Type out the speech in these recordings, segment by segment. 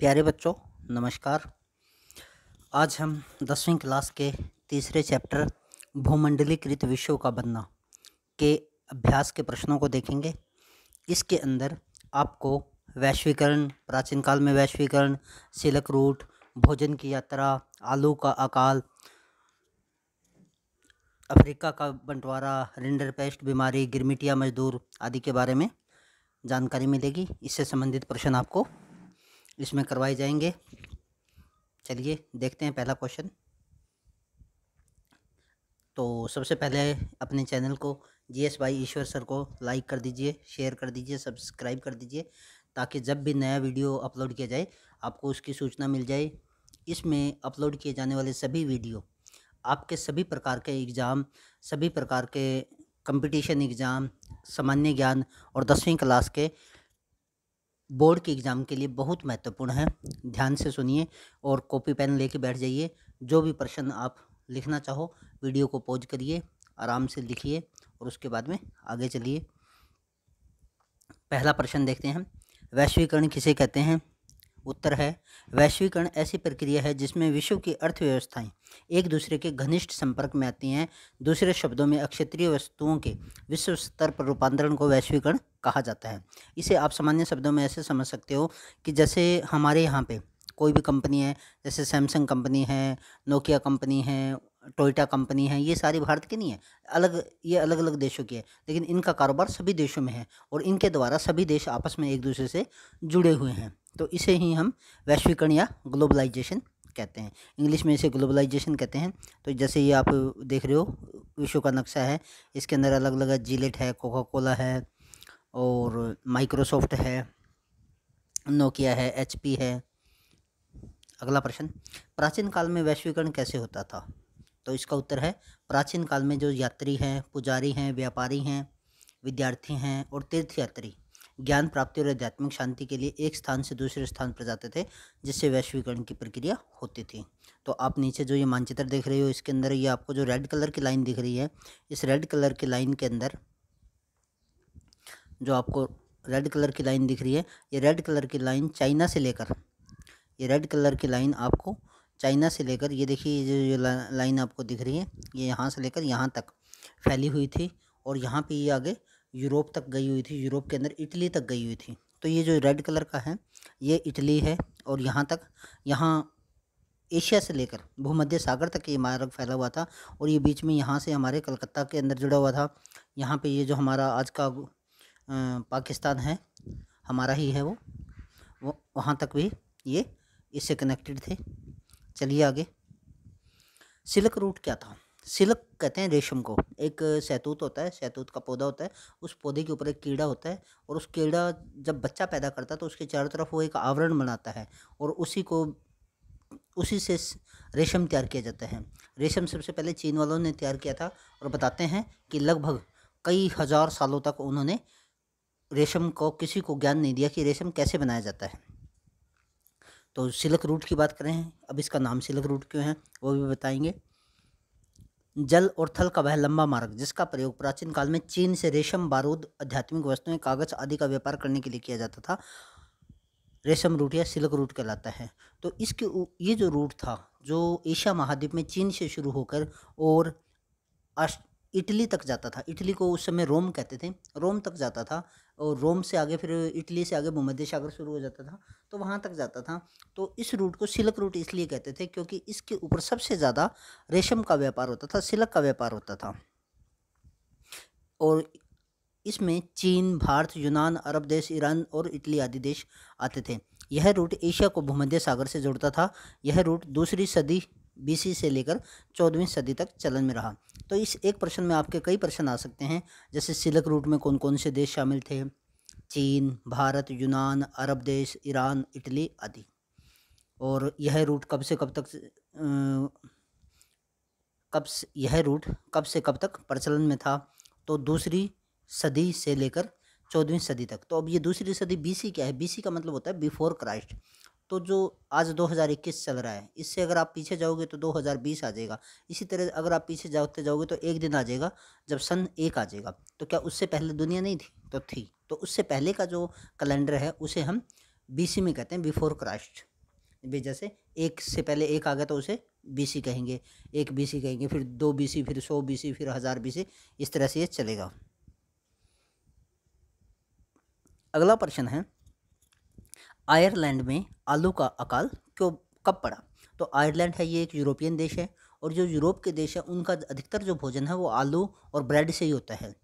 प्यारे बच्चों नमस्कार आज हम दसवीं क्लास के तीसरे चैप्टर भूमंडलीकृत विश्व का बनना के अभ्यास के प्रश्नों को देखेंगे इसके अंदर आपको वैश्वीकरण प्राचीन काल में वैश्वीकरण सिलक रूट भोजन की यात्रा आलू का अकाल अफ्रीका का बंटवारा रिंडर पेस्ट बीमारी गिरमिटिया मजदूर आदि के बारे में जानकारी मिलेगी इससे संबंधित प्रश्न आपको इसमें करवाए जाएंगे चलिए देखते हैं पहला क्वेश्चन तो सबसे पहले अपने चैनल को जी एस भाई ईश्वर सर को लाइक कर दीजिए शेयर कर दीजिए सब्सक्राइब कर दीजिए ताकि जब भी नया वीडियो अपलोड किया जाए आपको उसकी सूचना मिल जाए इसमें अपलोड किए जाने वाले सभी वीडियो आपके सभी प्रकार के एग्ज़ाम सभी प्रकार के कंपटीशन एग्ज़ाम सामान्य ज्ञान और दसवीं क्लास के बोर्ड के एग्ज़ाम के लिए बहुत महत्वपूर्ण है ध्यान से सुनिए और कॉपी पेन लेके बैठ जाइए जो भी प्रश्न आप लिखना चाहो वीडियो को पॉज करिए आराम से लिखिए और उसके बाद में आगे चलिए पहला प्रश्न देखते हैं वैश्वीकरण किसे कहते हैं उत्तर है वैश्वीकरण ऐसी प्रक्रिया है जिसमें विश्व की अर्थव्यवस्थाएं एक दूसरे के घनिष्ठ संपर्क में आती हैं दूसरे शब्दों में अक्षेत्रीय वस्तुओं के विश्व स्तर पर रूपांतरण को वैश्वीकरण कहा जाता है इसे आप सामान्य शब्दों में ऐसे समझ सकते हो कि जैसे हमारे यहाँ पे कोई भी कंपनी है जैसे सैमसंग कंपनी है नोकिया कंपनी है टोयटा कंपनी है ये सारी भारत की नहीं है अलग ये अलग अलग देशों की है लेकिन इनका कारोबार सभी देशों में है और इनके द्वारा सभी देश आपस में एक दूसरे से जुड़े हुए हैं तो इसे ही हम वैश्वीकरण या ग्लोबलाइजेशन कहते हैं इंग्लिश में इसे ग्लोबलाइजेशन कहते हैं तो जैसे ये आप देख रहे हो विश्व का नक्शा है इसके अंदर अलग अलग जिलेट है कोका कोला है और माइक्रोसॉफ्ट है नोकिया है एच है अगला प्रश्न प्राचीन काल में वैश्वीकरण कैसे होता था तो इसका उत्तर है प्राचीन काल में जो यात्री हैं पुजारी हैं व्यापारी हैं विद्यार्थी हैं और तीर्थयात्री ज्ञान प्राप्ति और आध्यात्मिक शांति के लिए एक स्थान से दूसरे स्थान पर जाते थे जिससे वैश्वीकरण की प्रक्रिया होती थी तो आप नीचे जो ये मानचित्र देख रहे हो इसके अंदर ये आपको जो रेड कलर की लाइन दिख रही है इस रेड कलर की लाइन के अंदर जो आपको रेड कलर की लाइन दिख रही है ये रेड कलर की लाइन चाइना से लेकर ये रेड कलर की लाइन आपको चाइना से लेकर ये देखिए जो ये लाइन आपको दिख रही है ये यहाँ से लेकर यहाँ तक फैली हुई थी और यहाँ पे ये आगे यूरोप तक गई हुई थी यूरोप के अंदर इटली तक गई हुई थी तो ये जो रेड कलर का है ये इटली है और यहाँ तक यहाँ एशिया से लेकर भूमध्य सागर तक ये मार्ग फैला हुआ था और ये बीच में यहाँ से हमारे कलकत्ता के अंदर जुड़ा हुआ था यहाँ पे ये जो हमारा आज का पाकिस्तान है हमारा ही है वो वो वहाँ तक भी ये इससे कनेक्टेड थे चलिए आगे सिल्क रूट क्या था सिल्क कहते हैं रेशम को एक सैतूत होता है सैतूत का पौधा होता है उस पौधे के ऊपर एक कीड़ा होता है और उस कीड़ा जब बच्चा पैदा करता है तो उसके चारों तरफ वो एक आवरण बनाता है और उसी को उसी से रेशम तैयार किया जाता है रेशम सबसे पहले चीन वालों ने तैयार किया था और बताते हैं कि लगभग कई हज़ार सालों तक उन्होंने रेशम को किसी को ज्ञान नहीं दिया कि रेशम कैसे बनाया जाता है तो सिलक रूट की बात करें अब इसका नाम सिलक रूट क्यों है वो भी बताएंगे जल और थल का वह लंबा मार्ग जिसका प्रयोग प्राचीन काल में चीन से रेशम बारूद आध्यात्मिक वस्तुएं कागज आदि का व्यापार करने के लिए किया जाता था रेशम रूट या सिल्क रूट कहलाता है तो इसके ये जो रूट था जो एशिया महाद्वीप में चीन से शुरू होकर और इटली तक जाता था इटली को उस समय रोम कहते थे रोम तक जाता था और रोम से आगे फिर इटली से आगे भूमध्य सागर शुरू हो जाता था तो वहाँ तक जाता था तो इस रूट को सिलक रूट इसलिए कहते थे क्योंकि इसके ऊपर सबसे ज़्यादा रेशम का व्यापार होता था सिलक का व्यापार होता था और इसमें चीन भारत यूनान अरब देश ईरान और इटली आदि देश आते थे यह रूट एशिया को भूमध्य सागर से जोड़ता था यह रूट दूसरी सदी बीसी से लेकर चौदहवीं सदी तक चलन में रहा तो इस एक प्रश्न में आपके कई प्रश्न आ सकते हैं जैसे सिलक रूट में कौन कौन से देश शामिल थे चीन भारत यूनान अरब देश ईरान इटली आदि और यह रूट कब से कब तक कब यह रूट कब से कब तक प्रचलन में था तो दूसरी सदी से लेकर चौदहवीं सदी तक तो अब ये दूसरी सदी बीसी क्या है बीसी का मतलब होता है बिफोर क्राइस्ट तो जो आज 2021 चल रहा है इससे अगर आप पीछे जाओगे तो 2020 आ जाएगा इसी तरह अगर आप पीछे जाते जाओगे तो एक दिन आ जाएगा जब सन एक आ जाएगा तो क्या उससे पहले दुनिया नहीं थी तो थी तो उससे पहले का जो कैलेंडर है उसे हम बी में कहते हैं बिफोर क्राइस्ट भी जैसे एक से पहले एक आ गया तो उसे बी कहेंगे एक बी कहेंगे फिर दो बी फिर सौ बी फिर हज़ार बी इस तरह से ये चलेगा अगला प्रश्न है आयरलैंड में आलू का अकाल क्यों कब पड़ा तो आयरलैंड है ये एक यूरोपियन देश है और जो यूरोप के देश है उनका अधिकतर जो भोजन है वो आलू और ब्रेड से ही होता है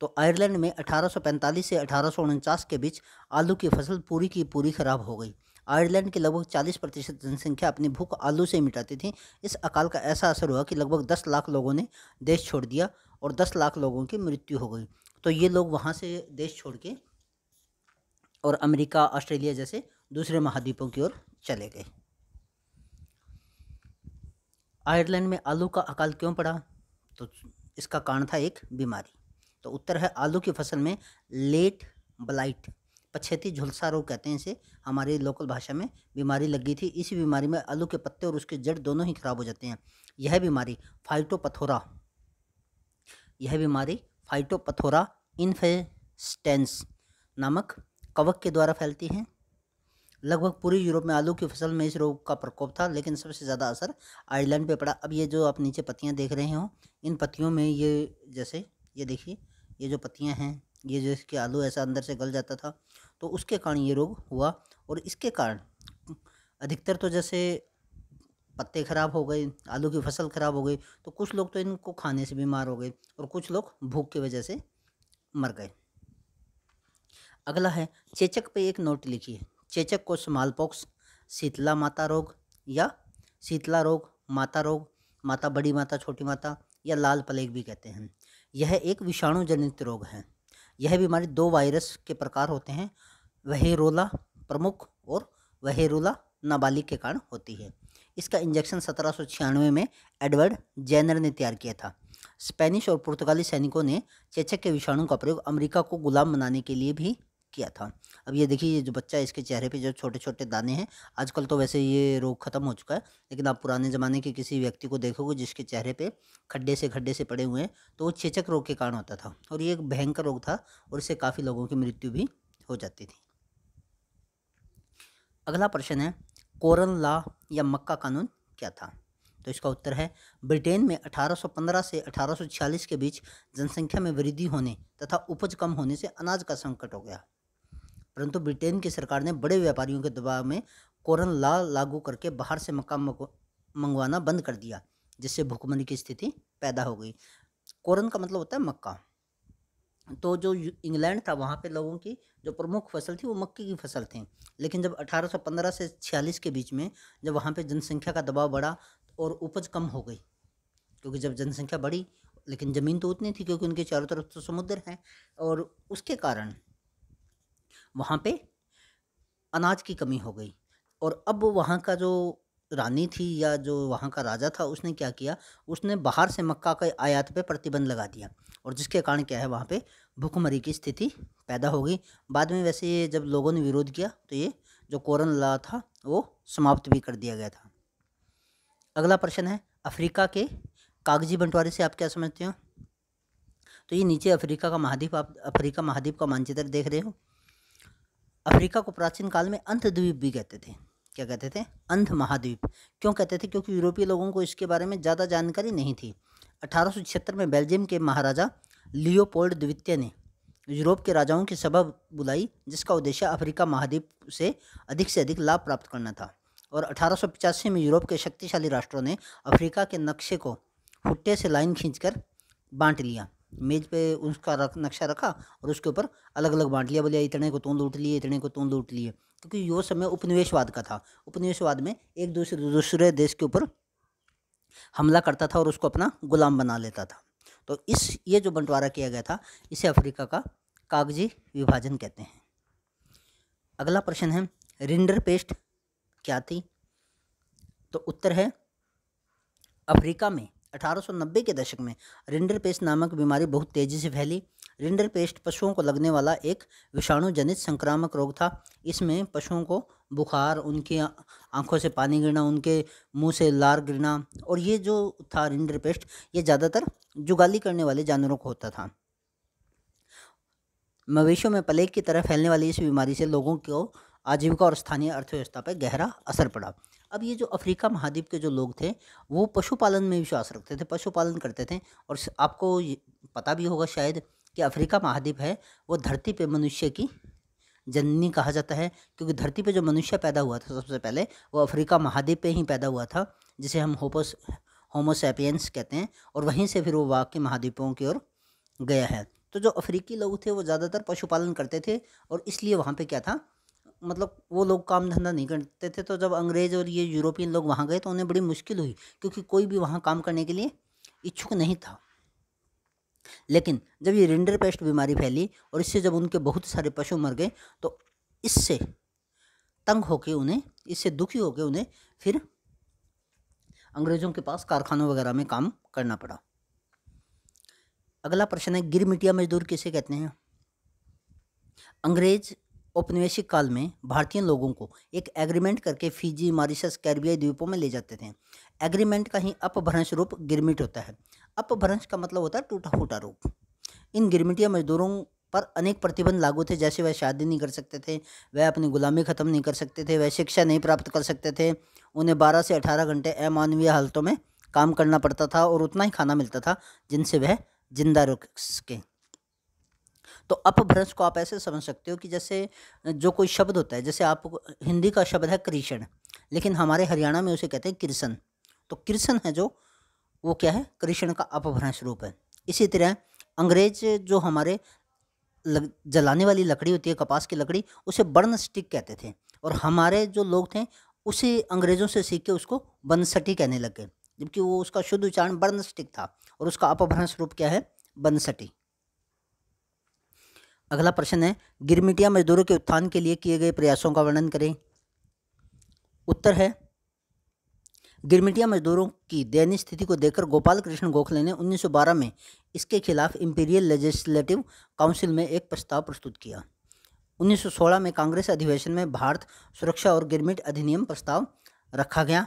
तो आयरलैंड में 1845 से अठारह के बीच आलू की फसल पूरी की पूरी खराब हो गई आयरलैंड की लगभग 40 प्रतिशत जनसंख्या अपनी भूख आलू से मिटाती थी इस अकाल का ऐसा असर हुआ कि लगभग 10 लाख लोगों ने देश छोड़ दिया और 10 लाख लोगों की मृत्यु हो गई तो ये लोग वहाँ से देश छोड़ के और अमेरिका ऑस्ट्रेलिया जैसे दूसरे महाद्वीपों की ओर चले गए आयरलैंड में आलू का अकाल क्यों पड़ा तो इसका कारण था एक बीमारी तो उत्तर है आलू की फसल में लेट ब्लाइट पछेती झुलसा रोग कहते हैं इसे हमारी लोकल भाषा में बीमारी लगी थी इसी बीमारी में आलू के पत्ते और उसके जड़ दोनों ही खराब हो जाते हैं यह बीमारी फाइटोपथोरा यह बीमारी फाइटोपथोरा इन्फेस्टेंस नामक कवक के द्वारा फैलती हैं लगभग पूरे यूरोप में आलू की फसल में इस रोग का प्रकोप था लेकिन सबसे ज़्यादा असर आयरलैंड पे पड़ा अब ये जो आप नीचे पत्तियाँ देख रहे हो इन पत्तियों में ये जैसे ये देखिए ये जो पत्तियाँ हैं ये जो इसके आलू ऐसा अंदर से गल जाता था तो उसके कारण ये रोग हुआ और इसके कारण अधिकतर तो जैसे पत्ते खराब हो गए आलू की फसल खराब हो गई तो कुछ लोग तो इनको खाने से बीमार हो गए और कुछ लोग भूख की वजह से मर गए अगला है चेचक पे एक नोट लिखिए चेचक को पॉक्स शीतला माता रोग या शीतला रोग माता रोग माता बड़ी माता छोटी माता या लाल प्लेग भी कहते हैं यह एक विषाणु जनित रोग है यह बीमारी दो वायरस के प्रकार होते हैं वहेरोला प्रमुख और वहेरोला नाबालिग के कारण होती है इसका इंजेक्शन सत्रह में एडवर्ड जैनर ने तैयार किया था स्पेनिश और पुर्तगाली सैनिकों ने चेचक के विषाणु का प्रयोग अमेरिका को गुलाम बनाने के लिए भी किया था अब ये देखिए ये जो बच्चा है इसके चेहरे पे जो छोटे छोटे दाने हैं आजकल तो वैसे ये रोग ख़त्म हो चुका है लेकिन आप पुराने ज़माने के किसी व्यक्ति को देखोगे जिसके चेहरे पे खड्डे से खड्डे से पड़े हुए हैं तो वो चेचक रोग के कारण होता था और ये एक भयंकर रोग था और इससे काफ़ी लोगों की मृत्यु भी हो जाती थी अगला प्रश्न है कोरन ला या मक्का कानून क्या था तो इसका उत्तर है ब्रिटेन में 1815 से 1846 के बीच जनसंख्या में वृद्धि होने तथा उपज कम होने से अनाज का संकट हो गया परंतु ब्रिटेन की सरकार ने बड़े व्यापारियों के दबाव में कोरन ला लागू करके बाहर से मक्का मंगवाना बंद कर दिया जिससे भूखमरी की स्थिति पैदा हो गई कोरन का मतलब होता है मक्का तो जो इंग्लैंड था वहाँ पे लोगों की जो प्रमुख फसल थी वो मक्के की फसल थी लेकिन जब 1815 से 46 के बीच में जब वहाँ पे जनसंख्या का दबाव बढ़ा और उपज कम हो गई क्योंकि जब जनसंख्या बढ़ी लेकिन ज़मीन तो उतनी थी क्योंकि उनके चारों तरफ तो समुद्र है और उसके कारण वहाँ पे अनाज की कमी हो गई और अब वहाँ का जो रानी थी या जो वहाँ का राजा था उसने क्या किया उसने बाहर से मक्का के आयात पे प्रतिबंध लगा दिया और जिसके कारण क्या है वहाँ पे भूखमरी की स्थिति पैदा हो गई बाद में वैसे ये जब लोगों ने विरोध किया तो ये जो कोरन ला था वो समाप्त भी कर दिया गया था अगला प्रश्न है अफ्रीका के कागजी बंटवारे से आप क्या समझते हो तो ये नीचे अफ्रीका का महाद्वीप आप अफ्रीका महाद्वीप का मानचित्र देख रहे हो अफ्रीका को प्राचीन काल में अंधद्वीप भी कहते थे क्या कहते थे अंध महाद्वीप क्यों कहते थे क्योंकि यूरोपीय लोगों को इसके बारे में ज़्यादा जानकारी नहीं थी अठारह में बेल्जियम के महाराजा लियोपोल्ड द्वितीय ने यूरोप के राजाओं की सभा बुलाई जिसका उद्देश्य अफ्रीका महाद्वीप से अधिक से अधिक लाभ प्राप्त करना था और अठारह में यूरोप के शक्तिशाली राष्ट्रों ने अफ्रीका के नक्शे को हुट्टे से लाइन खींचकर बांट लिया मेज़ पे उसका रख नक्शा रखा और उसके ऊपर अलग अलग बांट लिया बोलिया इतने को तोंद उठ लिए इतने को तोंद उठ लिए क्योंकि यो समय उपनिवेशवाद का था उपनिवेशवाद में एक दूसरे दूसरे देश के ऊपर हमला करता था और उसको अपना गुलाम बना लेता था तो इस ये जो बंटवारा किया गया था इसे अफ्रीका का कागजी विभाजन कहते हैं अगला प्रश्न है रिंडर पेस्ट क्या थी तो उत्तर है अफ्रीका में 1890 के दशक में रिंडर पेस्ट नामक बीमारी बहुत तेज़ी से फैली रिंडर पेस्ट पशुओं को लगने वाला एक विषाणु जनित संक्रामक रोग था इसमें पशुओं को बुखार उनकी आंखों से पानी गिरना उनके मुंह से लार गिरना और ये जो था रिंडर पेस्ट ये ज़्यादातर जुगाली करने वाले जानवरों को होता था मवेशियों में प्लेग की तरह फैलने वाली इस बीमारी से लोगों को आजीविका और स्थानीय अर्थव्यवस्था पर गहरा असर पड़ा अब ये जो अफ्रीका महाद्वीप के जो लोग थे वो पशुपालन में विश्वास रखते थे पशुपालन करते थे और आपको पता भी होगा शायद कि अफ्रीका महाद्वीप है वो धरती पे मनुष्य की जननी कहा जाता है क्योंकि धरती पे जो मनुष्य पैदा हुआ था सबसे पहले वो अफ्रीका महाद्वीप पे ही पैदा हुआ था जिसे हम होपोस होमोसैपियंस कहते हैं और वहीं से फिर वो वाक्य महाद्वीपों की ओर गया है तो जो अफ्रीकी लोग थे वो ज़्यादातर पशुपालन करते थे और इसलिए वहाँ पे क्या था मतलब वो लोग काम धंधा नहीं करते थे तो जब अंग्रेज और ये यूरोपियन लोग वहाँ गए तो उन्हें बड़ी मुश्किल हुई क्योंकि कोई भी वहाँ काम करने के लिए इच्छुक नहीं था लेकिन जब ये रिंडर पेस्ट बीमारी फैली और इससे जब उनके बहुत सारे पशु मर गए तो इससे तंग होके उन्हें इससे दुखी होके उन्हें फिर अंग्रेज़ों के पास कारखानों वगैरह में काम करना पड़ा अगला प्रश्न है गिर मिटिया मजदूर किसे कहते हैं अंग्रेज औपनिवेशिक काल में भारतीय लोगों को एक एग्रीमेंट करके फिजी मॉरिशस कैरबियाई द्वीपों में ले जाते थे एग्रीमेंट का ही अपभ्रंश रूप गिरमिट होता है अपभ्रंश का मतलब होता है टूटा फूटा रूप इन गिरमिटिया मजदूरों पर अनेक प्रतिबंध लागू थे जैसे वह शादी नहीं कर सकते थे वह अपनी गुलामी खत्म नहीं कर सकते थे वह शिक्षा नहीं प्राप्त कर सकते थे उन्हें बारह से अठारह घंटे अमानवीय हालतों में काम करना पड़ता था और उतना ही खाना मिलता था जिनसे वह जिंदा रुक सकें तो अपभ्रंश को आप ऐसे समझ सकते हो कि जैसे जो कोई शब्द होता है जैसे आप हिंदी का शब्द है कृषण लेकिन हमारे हरियाणा में उसे कहते हैं कृष्ण तो कृष्ण है जो वो क्या है कृष्ण का अपभ्रंश रूप है इसी तरह अंग्रेज जो हमारे लग, जलाने वाली लकड़ी होती है कपास की लकड़ी उसे बर्न स्टिक कहते थे और हमारे जो लोग थे उसे अंग्रेज़ों से सीख के उसको बनसटी कहने लग गए जबकि वो उसका शुद्ध उच्चारण बर्न स्टिक था और उसका अपभ्रंश रूप क्या है बनसटी अगला प्रश्न है गिरमिटिया मजदूरों के उत्थान के लिए किए गए प्रयासों का वर्णन करें उत्तर है गिरमिटिया मजदूरों की दयनीय स्थिति को देखकर गोपाल कृष्ण गोखले ने 1912 में इसके खिलाफ इंपीरियल लेजिस्लेटिव काउंसिल में एक प्रस्ताव प्रस्तुत किया 1916 में कांग्रेस अधिवेशन में भारत सुरक्षा और गिरमिट अधिनियम प्रस्ताव रखा गया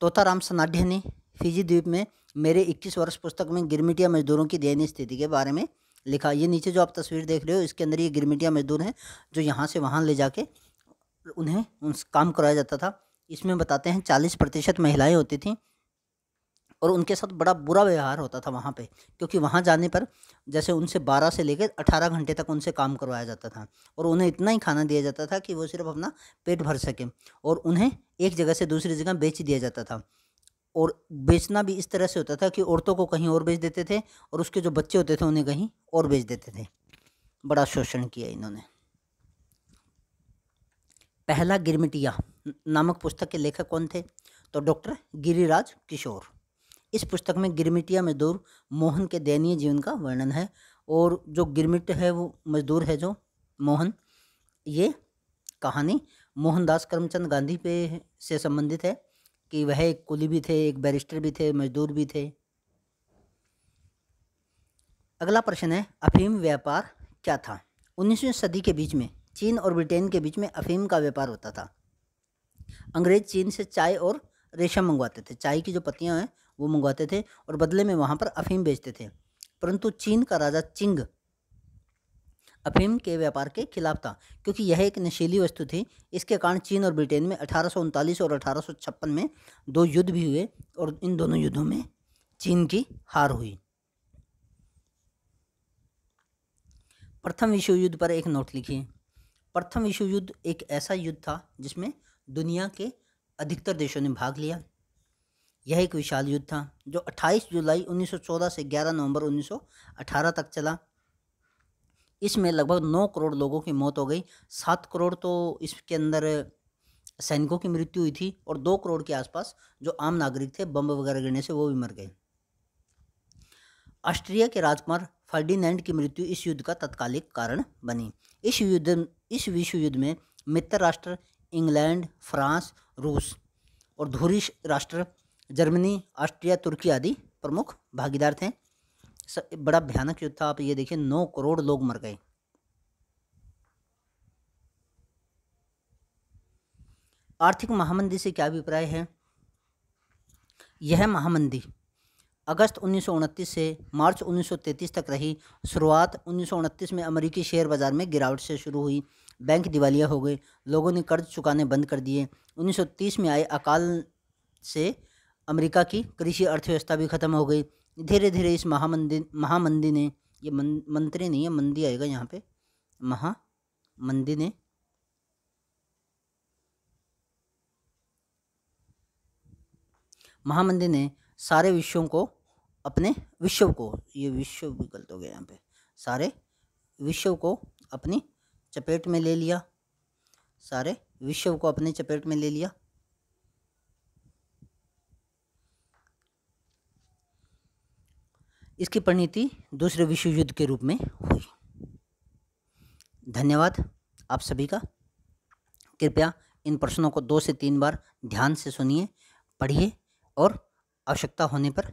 तोताराम सनाढ़ ने फिजी द्वीप में मेरे 21 वर्ष पुस्तक में गिरमिटिया मजदूरों की दयनीय स्थिति के बारे में लिखा ये नीचे जो आप तस्वीर देख रहे हो इसके अंदर ये गिरमिटिया मजदूर हैं जो यहाँ से वहाँ ले जाके उन्हें उन काम कराया जाता था इसमें बताते हैं चालीस प्रतिशत महिलाएँ होती थीं और उनके साथ बड़ा बुरा व्यवहार होता था वहाँ पे क्योंकि वहाँ जाने पर जैसे उनसे 12 से लेकर 18 घंटे तक उनसे काम करवाया जाता था और उन्हें इतना ही खाना दिया जाता था कि वो सिर्फ अपना पेट भर सकें और उन्हें एक जगह से दूसरी जगह बेच दिया जाता था और बेचना भी इस तरह से होता था कि औरतों को कहीं और बेच देते थे और उसके जो बच्चे होते थे उन्हें कहीं और बेच देते थे बड़ा शोषण किया इन्होंने पहला गिरमिटिया नामक पुस्तक के लेखक कौन थे तो डॉक्टर गिरिराज किशोर इस पुस्तक में गिरमिटिया मजदूर मोहन के दयनीय जीवन का वर्णन है और जो गिरमिट है वो मजदूर है जो मोहन ये कहानी मोहनदास करमचंद गांधी पे से संबंधित है कि वह एक कुली भी थे एक बैरिस्टर भी थे मजदूर भी थे अगला प्रश्न है अफीम व्यापार क्या था उन्नीसवीं सदी के बीच में चीन और ब्रिटेन के बीच में अफीम का व्यापार होता था अंग्रेज चीन से चाय और रेशम मंगवाते थे चाय की जो पत्तियां हैं वो मंगवाते थे और बदले में वहाँ पर अफीम बेचते थे परंतु चीन का राजा चिंग अफीम के व्यापार के खिलाफ था क्योंकि यह एक नशीली वस्तु थी इसके कारण चीन और ब्रिटेन में अठारह और अठारह में दो युद्ध भी हुए और इन दोनों युद्धों में चीन की हार हुई प्रथम विश्व युद्ध पर एक नोट लिखिए प्रथम विश्व युद्ध एक ऐसा युद्ध था जिसमें दुनिया के अधिकतर देशों ने भाग लिया यह एक विशाल युद्ध था जो 28 जुलाई 1914 से 11 नवंबर 1918 तक चला इसमें लगभग नौ करोड़ लोगों की मौत हो गई सात करोड़ तो इसके अंदर सैनिकों की मृत्यु हुई थी और दो करोड़ के आसपास जो आम नागरिक थे बम वगैरह गिरने से वो भी मर गए ऑस्ट्रिया के राजकुमार फर्डीनैंड की मृत्यु इस युद्ध का तत्कालिक कारण बनी इस युद्ध इस विश्व युद्ध में मित्र राष्ट्र इंग्लैंड फ्रांस रूस और धूरी राष्ट्र जर्मनी ऑस्ट्रिया तुर्की आदि प्रमुख भागीदार थे बड़ा भयानक युद्ध था आप ये देखिए नौ करोड़ लोग मर गए आर्थिक महामंदी से क्या अभिप्राय है यह महामंदी अगस्त उन्नीस से मार्च उन्नीस तक रही शुरुआत उन्नीस में अमेरिकी शेयर बाज़ार में गिरावट से शुरू हुई बैंक दिवालिया हो गए लोगों ने कर्ज चुकाने बंद कर दिए 1930 में आए अकाल से अमेरिका की कृषि अर्थव्यवस्था भी खत्म हो गई धीरे धीरे इस महामंदिर महामंदिर ने ये मं, मंत्री नहीं है मंदिर आएगा यहाँ पे महा मंदिर ने महामंदिर ने सारे विश्वों को अपने विश्व को ये विश्व भी गलत हो गया यहाँ पे सारे विश्व को अपनी चपेट में ले लिया सारे विश्व को अपने चपेट में ले लिया इसकी परिणति दूसरे विश्व युद्ध के रूप में हुई धन्यवाद आप सभी का कृपया इन प्रश्नों को दो से तीन बार ध्यान से सुनिए पढ़िए और आवश्यकता होने पर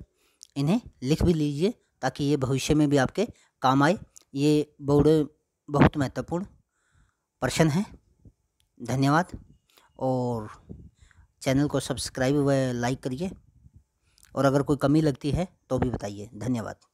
इन्हें लिख भी लीजिए ताकि ये भविष्य में भी आपके काम आए ये बड़े बहुत महत्वपूर्ण प्रश्न है धन्यवाद और चैनल को सब्सक्राइब व लाइक करिए और अगर कोई कमी लगती है तो भी बताइए धन्यवाद